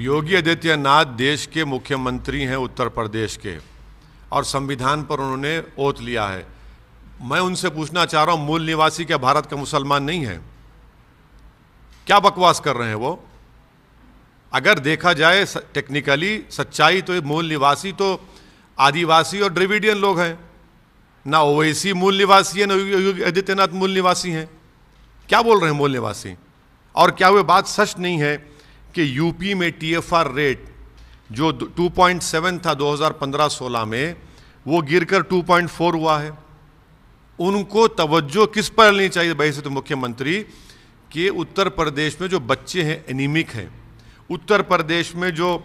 योगी आदित्यनाथ देश के मुख्यमंत्री हैं उत्तर प्रदेश के और संविधान पर उन्होंने ओत लिया है मैं उनसे पूछना चाह रहा हूं मूल निवासी क्या भारत का मुसलमान नहीं है क्या बकवास कर रहे हैं वो अगर देखा जाए टेक्निकली सच्चाई तो ये मूल निवासी तो आदिवासी और ड्रिविडियन लोग हैं ना ओवैसी मूल निवासी है ना योगी आदित्यनाथ मूल निवासी हैं क्या बोल रहे हैं मूल निवासी और क्या वे बात सच नहीं है कि यूपी में टीएफआर रेट जो 2.7 था 2015-16 में वो गिरकर 2.4 हुआ है उनको तवज्जो किस पर लेनी चाहिए से तो मुख्यमंत्री कि उत्तर प्रदेश में जो बच्चे हैं एनीमिक हैं उत्तर प्रदेश में जो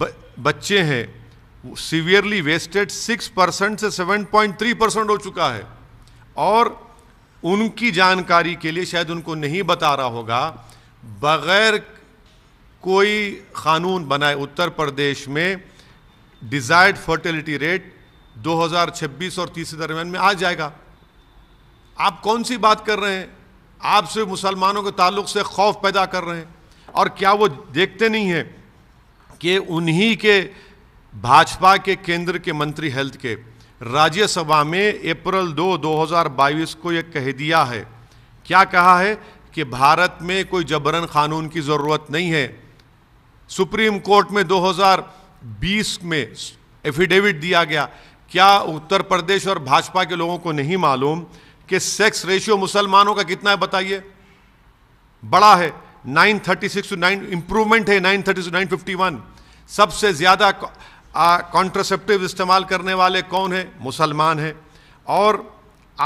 ब, बच्चे हैं सीवियरली वेस्टेड सिक्स परसेंट से सेवन पॉइंट थ्री परसेंट हो चुका है और उनकी जानकारी के लिए शायद उनको नहीं बता रहा होगा बग़ैर कोई कानून बनाए उत्तर प्रदेश में डिज़ायर्ड फर्टिलिटी रेट 2026 और तीसरे दरमियान में आ जाएगा आप कौन सी बात कर रहे हैं आप सिर्फ मुसलमानों के ताल्लुक से खौफ पैदा कर रहे हैं और क्या वो देखते नहीं हैं कि उन्हीं के भाजपा के केंद्र के मंत्री हेल्थ के राज्यसभा में अप्रैल 2 2022 को ये कह दिया है क्या कहा है कि भारत में कोई जबरन कानून की ज़रूरत नहीं है सुप्रीम कोर्ट में 2020 में एफिडेविट दिया गया क्या उत्तर प्रदेश और भाजपा के लोगों को नहीं मालूम कि सेक्स रेशियो मुसलमानों का कितना है बताइए बड़ा है 936 टू नाइन इंप्रूवमेंट है 930 टू 951 सबसे ज़्यादा कॉन्ट्रसेप्टिव इस्तेमाल करने वाले कौन है मुसलमान हैं और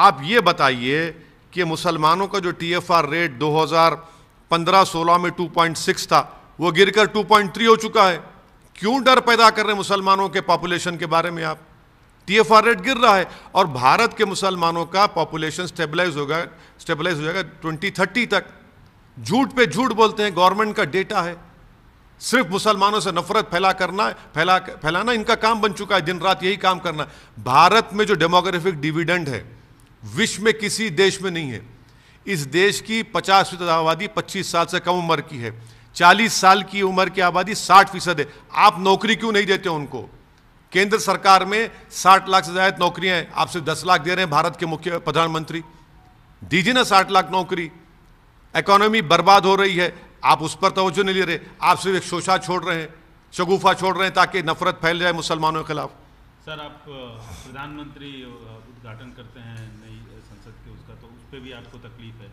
आप ये बताइए कि मुसलमानों का जो टीएफआर रेट 2015-16 में 2.6 था वो गिरकर 2.3 हो चुका है क्यों डर पैदा कर रहे मुसलमानों के पॉपुलेशन के बारे में आप टीएफआर रेट गिर रहा है और भारत के मुसलमानों का पॉपुलेशन स्टेबलाइज होगा स्टेबलाइज हो जाएगा थर्टी तक झूठ पे झूठ बोलते हैं गवर्नमेंट का डेटा है सिर्फ मुसलमानों से नफरत फैला करना फैला फैलाना इनका काम बन चुका है दिन रात यही काम करना भारत में जो डेमोग्राफिक डिविडेंड है विश्व में किसी देश में नहीं है इस देश की पचास फीसद आबादी पच्चीस साल से कम उम्र की है चालीस साल की उम्र की आबादी साठ फीसद है आप नौकरी क्यों नहीं देते उनको केंद्र सरकार में साठ लाख से ज्यादा नौकरियां हैं आप सिर्फ दस लाख दे रहे हैं भारत के मुख्य प्रधानमंत्री दीजिए ना साठ लाख नौकरी इकोनॉमी बर्बाद हो रही है आप उस पर तोज्जो नहीं ले रहे आप सिर्फ एक शोशा छोड़ रहे हैं शगुफा छोड़ रहे हैं ताकि नफरत फैल जाए मुसलमानों के खिलाफ सर आप प्रधानमंत्री उद्घाटन करते हैं नई संसद के उसका तो उस पर भी आपको तकलीफ है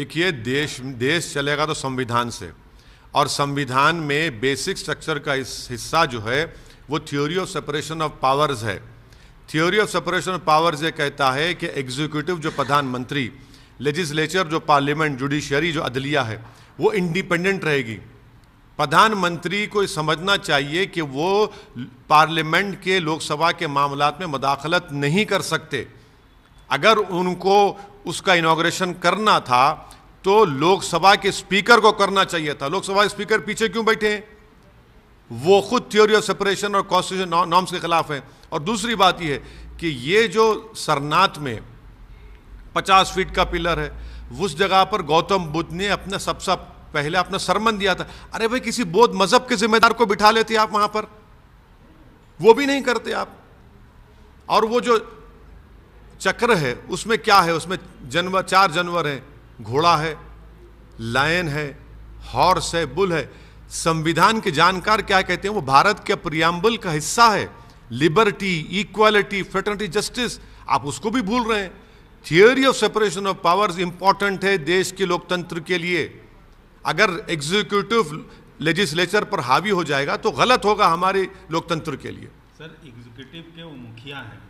देखिए देश देश चलेगा तो संविधान से और संविधान में बेसिक स्ट्रक्चर का इस हिस्सा जो है वो theory of separation of powers है theory of separation of powers ये कहता है कि एग्जीक्यूटिव जो प्रधानमंत्री लेजिस्लेचर जो पार्लियामेंट जुडिशरी जो अदलिया है वो इंडिपेंडेंट रहेगी प्रधानमंत्री को समझना चाहिए कि वो पार्लियामेंट के लोकसभा के मामला में मदाखलत नहीं कर सकते अगर उनको उसका इनाग्रेशन करना था तो लोकसभा के स्पीकर को करना चाहिए था लोकसभा स्पीकर पीछे क्यों बैठे हैं वो खुद थ्योरी ऑफ सेपरेशन और कॉन्स्टिट्यूशन नॉर्म्स के खिलाफ है और दूसरी बात यह है कि ये जो सरनाथ में पचास फीट का पिलर है उस जगह पर गौतम बुद्ध ने अपना सबसे पहले अपना सरमन दिया था अरे भाई किसी बौद्ध मजहब के जिम्मेदार को बिठा लेते आप वहां पर वो भी नहीं करते आप और वो जो चक्र है उसमें क्या है उसमें जनवर चार जनवर हैं घोड़ा है लायन है हॉर्स है बुल है संविधान के जानकार क्या कहते हैं वो भारत के प्रियाम्बल का हिस्सा है लिबर्टी इक्वालिटी फ्रेटर्निटी जस्टिस आप उसको भी भूल रहे हैं theory of separation of powers important है देश के लोकतंत्र के लिए अगर एग्जीक्यूटिव लेजिस्लेचर पर हावी हो जाएगा तो गलत होगा हमारे लोकतंत्र के लिए सर एग्जीक्यूटिव के वो मुखिया हैं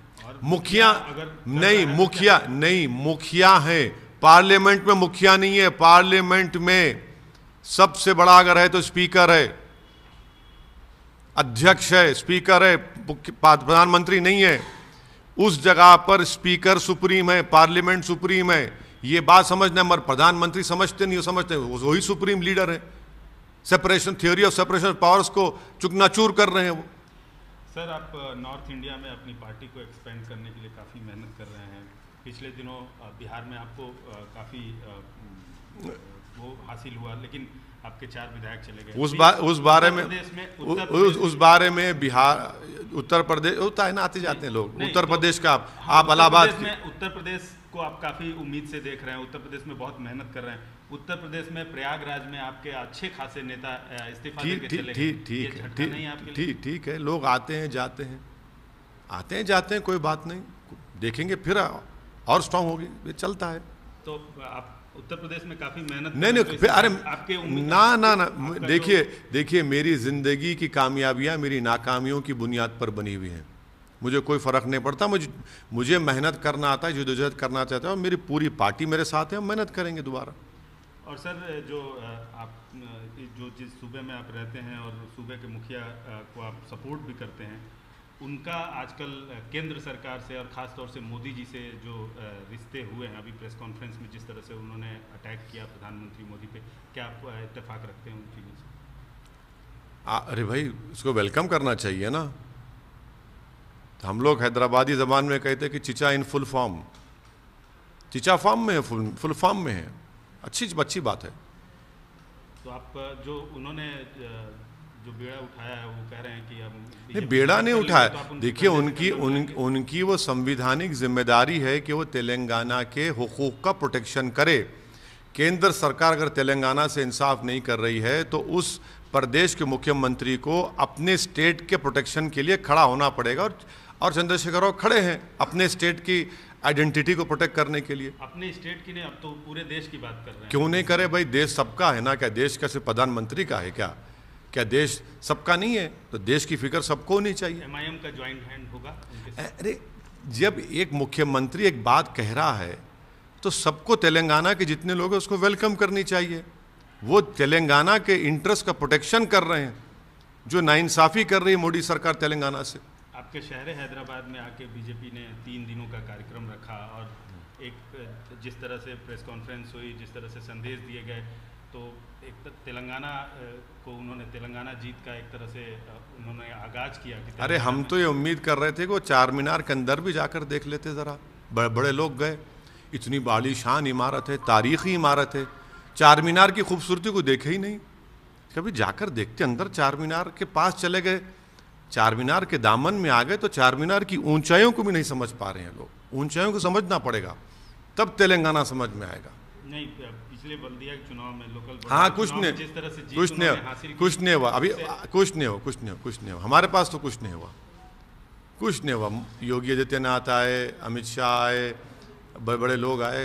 मुखिया अगर नहीं मुखिया नहीं मुखिया हैं पार्लियामेंट में मुखिया नहीं है पार्लियामेंट में सबसे बड़ा अगर है तो स्पीकर है अध्यक्ष है स्पीकर है प्रधानमंत्री नहीं है उस जगह पर स्पीकर सुप्रीम है पार्लियामेंट सुप्रीम है ये बात समझना मगर प्रधानमंत्री समझते नहीं समझते वही सुप्रीम लीडर है separation theory of separation of powers को चुकनाचूर कर रहे हैं वो सर आप नॉर्थ इंडिया में अपनी पार्टी को एक्सपेंड करने के लिए काफ़ी मेहनत कर रहे हैं पिछले दिनों बिहार में आपको काफ़ी वो हासिल हुआ लेकिन आपके चार विधायक चले गए उस बार उस बारे में, में उस, उस बारे में बिहार उत्तर प्रदेश होता है ना आते जाते हैं लोग उत्तर तो प्रदेश का आप हाँ, अलाहाबाद इलाहाबाद में उत्तर प्रदेश को आप काफ़ी उम्मीद से देख रहे हैं उत्तर प्रदेश में बहुत मेहनत कर रहे हैं उत्तर प्रदेश में प्रयागराज में आपके अच्छे खासे नेता इस्तीफा ठीक ठीक ठीक ठीक ठीक ठीक है लोग आते हैं जाते हैं आते हैं जाते हैं कोई बात नहीं देखेंगे फिर और स्ट्रांग होगी ये चलता है तो आप उत्तर प्रदेश में काफी मेहनत नहीं नहीं तो अरे आपके ना ना ना देखिए देखिए मेरी जिंदगी की कामयाबियां मेरी नाकामियों की बुनियाद पर बनी हुई हैं मुझे कोई फ़र्क नहीं पड़ता मुझे मुझे मेहनत करना आता है जदोजहद करना चाहता है और मेरी पूरी पार्टी मेरे साथ है हम मेहनत करेंगे दोबारा और सर जो आप जो जिस सूबे में आप रहते हैं और सूबे के मुखिया को आप सपोर्ट भी करते हैं उनका आजकल केंद्र सरकार से और ख़ास तौर से मोदी जी से जो रिश्ते हुए हैं अभी प्रेस कॉन्फ्रेंस में जिस तरह से उन्होंने अटैक किया प्रधानमंत्री मोदी पे क्या आप इतफाक रखते हैं उन चीज़ों से अरे भाई इसको वेलकम करना चाहिए ना हम लोग हैदराबादी ज़बान में कहते कि चिचा इन फुल फॉर्म चिचा फॉर्म में है फुल फुल फॉर्म में है अच्छी अच्छी बात है तो आप जो उन्होंने जो बेड़ा उठाया है वो कह रहे हैं कि अब नहीं बेड़ा नहीं उठाया तो देखिए उनकी उनकी वो संविधानिक जिम्मेदारी है कि वो तेलंगाना के हकूक़ का प्रोटेक्शन करे केंद्र सरकार अगर तेलंगाना से इंसाफ नहीं कर रही है तो उस प्रदेश के मुख्यमंत्री को अपने स्टेट के प्रोटेक्शन के लिए खड़ा होना पड़ेगा और और चंद्रशेखर राव खड़े हैं अपने स्टेट की आइडेंटिटी को प्रोटेक्ट करने के लिए अपने स्टेट की नहीं अब तो पूरे देश की बात कर रहे हैं क्यों नहीं करे भाई देश सबका है ना क्या देश का सिर्फ प्रधानमंत्री का है क्या क्या देश सबका नहीं है तो देश की फिक्र सबको होनी चाहिए एमआईएम का ज्वाइंट हैंड होगा अरे जब एक मुख्यमंत्री एक बात कह रहा है तो सबको तेलंगाना के जितने लोग हैं उसको वेलकम करनी चाहिए वो तेलंगाना के इंटरेस्ट का प्रोटेक्शन कर रहे हैं जो नाइंसाफ़ी कर रही है मोदी सरकार तेलंगाना से आपके शहर हैदराबाद में आके बीजेपी ने तीन दिनों का कार्यक्रम रखा और एक जिस तरह से प्रेस कॉन्फ्रेंस हुई जिस तरह से संदेश दिए गए तो एक तो तेलंगाना को उन्होंने तेलंगाना जीत का एक तरह से उन्होंने आगाज किया कि अरे हम तो ये उम्मीद कर रहे थे कि वो चार मीनार के अंदर भी जाकर देख लेते ज़रा बड़े बड़े लोग गए इतनी बालीशान इमारत है तारीखी इमारत है चार मीनार की खूबसूरती को देखे ही नहीं कभी जाकर देखते अंदर चार मीनार के पास चले गए चार मीनार के दामन में आ गए तो चार मीनार की ऊंचाइयों को भी नहीं समझ पा रहे हैं लोग ऊंचाइयों को समझना पड़ेगा तब तेलंगाना समझ में आएगा नहीं पिछले चुनाव में हाँ कुछ नहीं कुछ नहीं हो कुछ नहीं हुआ अभी कुछ नहीं हुआ कुछ नहीं हो कुछ नहीं हुआ हमारे पास तो कुछ नहीं हुआ कुछ नहीं हुआ योगी आदित्यनाथ आए अमित शाह आए बड़े बड़े लोग आए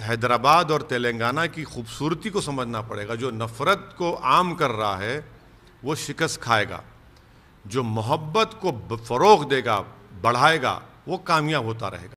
हैदराबाद और तेलंगाना की खूबसूरती को समझना पड़ेगा जो नफ़रत को आम कर रहा है वो शिकस्त खाएगा जो मोहब्बत को फ़रोग देगा बढ़ाएगा वो कामयाब होता रहेगा